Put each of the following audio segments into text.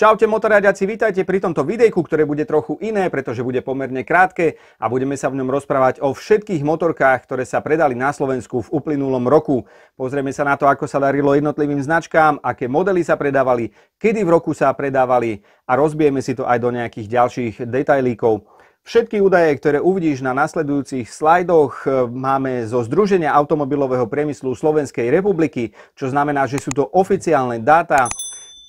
Čaute motoriadiaci, vítajte pri tomto videjku, ktoré bude trochu iné, pretože bude pomerne krátke a budeme sa v ňom rozprávať o všetkých motorkách, ktoré sa predali na Slovensku v uplynulom roku. Pozrieme sa na to, ako sa darilo jednotlivým značkám, aké modely sa predávali, kedy v roku sa predávali a rozbijeme si to aj do nejakých ďalších detailíkov. Všetky údaje, ktoré uvidíš na nasledujúcich slajdoch, e, máme zo Združenia automobilového priemyslu Slovenskej republiky, čo znamená, že sú to oficiálne dáta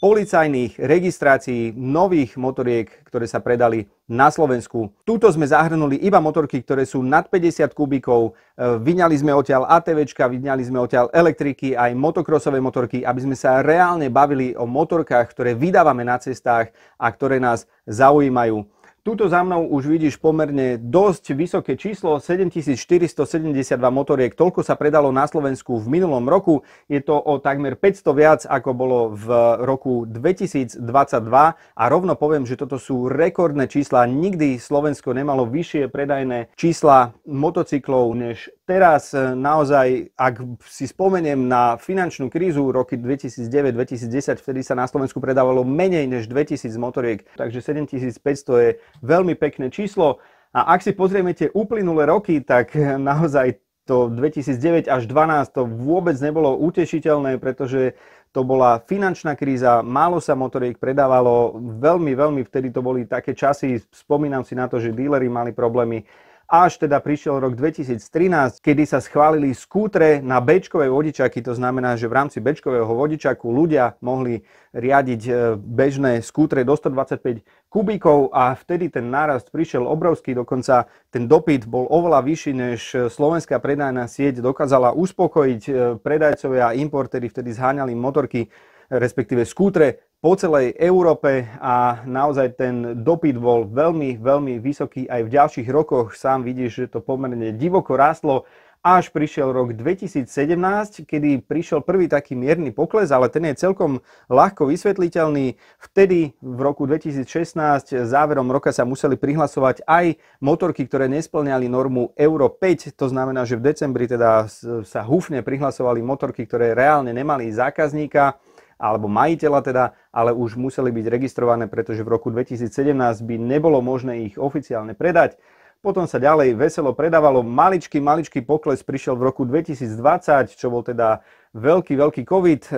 policajných registrácií nových motoriek, ktoré sa predali na Slovensku. Tuto sme zahrnuli iba motorky, ktoré sú nad 50 kubíkov. E, vyňali sme odtiaľ ATVčka, vyňali sme odtiaľ elektriky, aj motokrosové motorky, aby sme sa reálne bavili o motorkách, ktoré vydávame na cestách a ktoré nás zaujímajú. Tuto za mnou už vidíš pomerne dosť vysoké číslo, 7472 motoriek, toľko sa predalo na Slovensku v minulom roku. Je to o takmer 500 viac, ako bolo v roku 2022 a rovno poviem, že toto sú rekordné čísla. Nikdy Slovensko nemalo vyššie predajné čísla motocyklov než teraz e, naozaj, ak si spomeniem na finančnú krízu roky 2009-2010, vtedy sa na Slovensku predávalo menej než 2000 motoriek, takže 7500 je veľmi pekné číslo. A ak si pozrieme tie uplynulé roky, tak naozaj to 2009 až 2012 to vôbec nebolo utešiteľné, pretože to bola finančná kríza, málo sa motoriek predávalo, veľmi, veľmi vtedy to boli také časy, spomínam si na to, že díleri mali problémy, až teda prišiel rok 2013, kedy sa schválili skútre na bečkové vodičaky, to znamená, že v rámci bečkového vodičaku ľudia mohli riadiť e, bežné skútre do 125 kubíkov a vtedy ten nárast prišiel obrovský, dokonca ten dopyt bol oveľa vyšší, než slovenská predajná sieť dokázala uspokojiť. E, predajcovia a importery, vtedy zháňali motorky respektíve skútre po celej Európe a naozaj ten dopyt bol veľmi, veľmi vysoký aj v ďalších rokoch. Sám vidíš, že to pomerne divoko rástlo až prišiel rok 2017, kedy prišiel prvý taký mierny pokles, ale ten je celkom ľahko vysvetliteľný. Vtedy v roku 2016 záverom roka sa museli prihlasovať aj motorky, ktoré nesplňali normu Euro 5. To znamená, že v decembri teda sa húfne prihlasovali motorky, ktoré reálne nemali zákazníka alebo majiteľa teda, ale už museli byť registrované, pretože v roku 2017 by nebolo možné ich oficiálne predať. Potom sa ďalej veselo predávalo. Maličký, maličký pokles prišiel v roku 2020, čo bol teda veľký, veľký COVID. Ehm,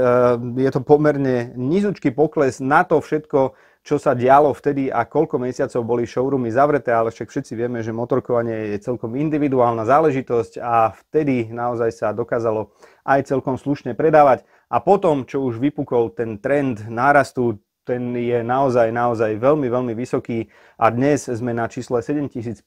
je to pomerne nizučký pokles. Na to všetko čo sa dialo vtedy a koľko mesiacov boli showroomy zavreté, ale však všetci vieme, že motorkovanie je celkom individuálna záležitosť a vtedy naozaj sa dokázalo aj celkom slušne predávať. A potom, čo už vypukol ten trend nárastu, ten je naozaj, naozaj veľmi, veľmi vysoký a dnes sme na čísle 7500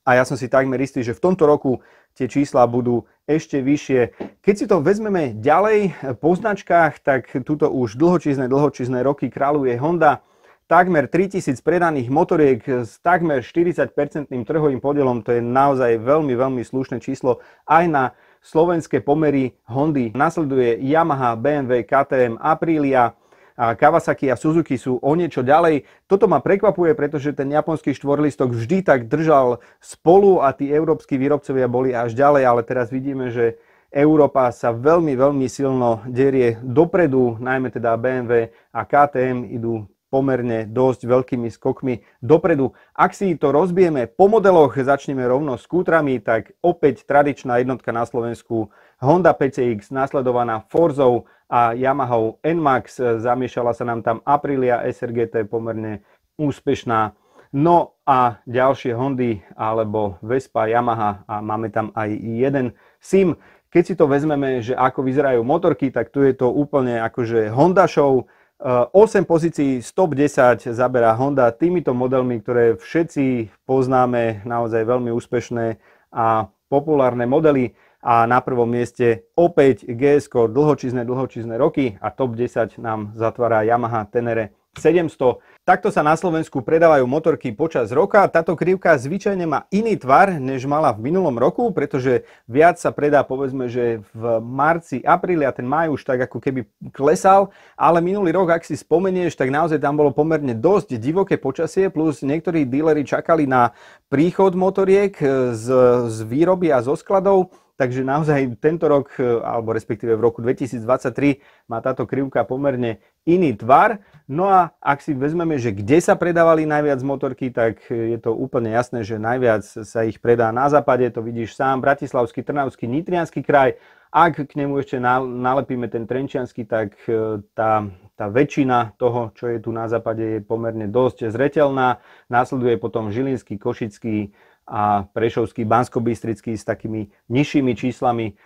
a ja som si takmer istý, že v tomto roku tie čísla budú ešte vyššie. Keď si to vezmeme ďalej po značkách, tak tuto už dlhočízne, dlhočízne roky kráľuje Honda takmer 3000 predaných motoriek s takmer 40-percentným trhovým podielom, to je naozaj veľmi, veľmi slušné číslo aj na slovenské pomery Hondy. Nasleduje Yamaha, BMW, KTM, Aprilia, a Kawasaki a Suzuki sú o niečo ďalej. Toto ma prekvapuje, pretože ten japonský štvorlistok vždy tak držal spolu a tí európsky výrobcovia boli až ďalej, ale teraz vidíme, že Európa sa veľmi, veľmi silno derie dopredu, najmä teda BMW a KTM idú pomerne dosť veľkými skokmi dopredu. Ak si to rozbijeme po modeloch, začneme rovno s kútrami, tak opäť tradičná jednotka na Slovensku Honda PCX nasledovaná Forzou a Yamaha Nmax. Zamiešala sa nám tam Aprilia SRGT pomerne úspešná. No a ďalšie Hondy alebo Vespa, Yamaha a máme tam aj jeden SIM. Keď si to vezmeme, že ako vyzerajú motorky, tak tu je to úplne akože Honda show, 8 eh, pozícií z top 10 zaberá Honda týmito modelmi, ktoré všetci poznáme, naozaj veľmi úspešné a populárne modely. A na prvom mieste opäť GS Core dlhočízne, dlhočízne roky a top 10 nám zatvára Yamaha Tenere 700. Takto sa na Slovensku predávajú motorky počas roka. Táto krivka zvyčajne má iný tvar, než mala v minulom roku, pretože viac sa predá, povedzme, že v marci, apríli a ten maj už tak ako keby klesal, ale minulý rok, ak si spomenieš, tak naozaj tam bolo pomerne dosť divoké počasie, plus niektorí díleri čakali na príchod motoriek e, z, z výroby a zo skladov Takže naozaj tento rok, e, alebo respektíve v roku 2023, má táto krivka pomerne iný tvar. No a ak si vezmeme, že kde sa predávali najviac motorky, tak e, je to úplne jasné, že najviac sa ich predá na západe, to vidíš sám, Bratislavský, Trnavský, Nitrianský kraj, ak k nemu ešte nalepíme ten trenčiansky, tak e, tá, tá väčšina toho, čo je tu na západe, je pomerne dosť zretelná. Následuje potom Žilinský, Košický a Prešovský, bansko s takými nižšími číslami.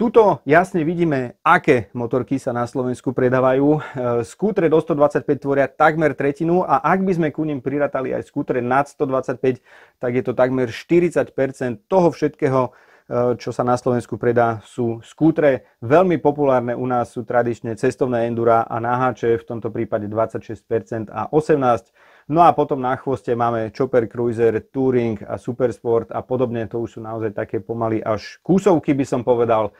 Tuto jasne vidíme, aké motorky sa na Slovensku predávajú. E, skútre do 125 tvoria takmer tretinu a ak by sme ku nim priratali aj skútre nad 125, tak je to takmer 40% toho všetkého, Eh, čo sa na Slovensku predá, sú skútre. Veľmi populárne u nás sú tradične cestovné endura a naháče, v tomto prípade 26% a 18%. No a potom na chvoste máme Chopper Cruiser, Touring a Supersport a podobne. To už sú naozaj také pomaly až kúsovky, by som povedal.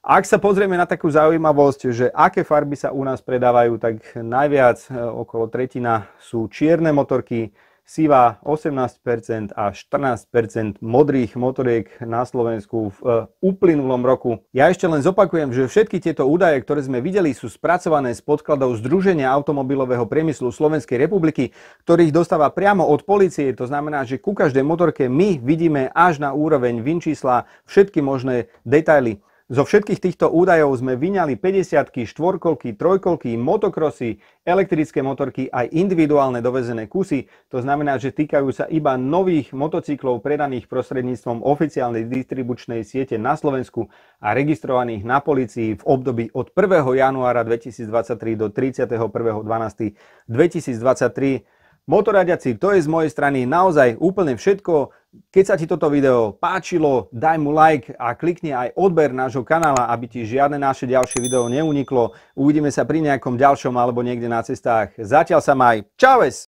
Ak sa pozrieme na takú zaujímavosť, že aké farby sa u nás predávajú, tak najviac, eh, okolo tretina, sú čierne motorky, Siva 18% a 14% modrých motoriek na Slovensku v e, uplynulom roku. Ja ešte len zopakujem, že všetky tieto údaje, ktoré sme videli, sú spracované z podkladov Združenia automobilového priemyslu Slovenskej republiky, ktorých dostáva priamo od policie. To znamená, že ku každej motorke my vidíme až na úroveň VIN čísla všetky možné detaily. Zo všetkých týchto údajov sme vyňali 50 štvorkolky, trojkolky, motokrosy, elektrické motorky aj individuálne dovezené kusy. To znamená, že týkajú sa iba nových motocyklov predaných prostredníctvom oficiálnej distribučnej siete na Slovensku a registrovaných na policii v období od 1. januára 2023 do 2023. Motoradiaci, to je z mojej strany naozaj úplne všetko. Keď sa ti toto video páčilo, daj mu like a klikni aj odber nášho kanála, aby ti žiadne naše ďalšie video neuniklo. Uvidíme sa pri nejakom ďalšom alebo niekde na cestách. Zatiaľ sa maj. Čaves!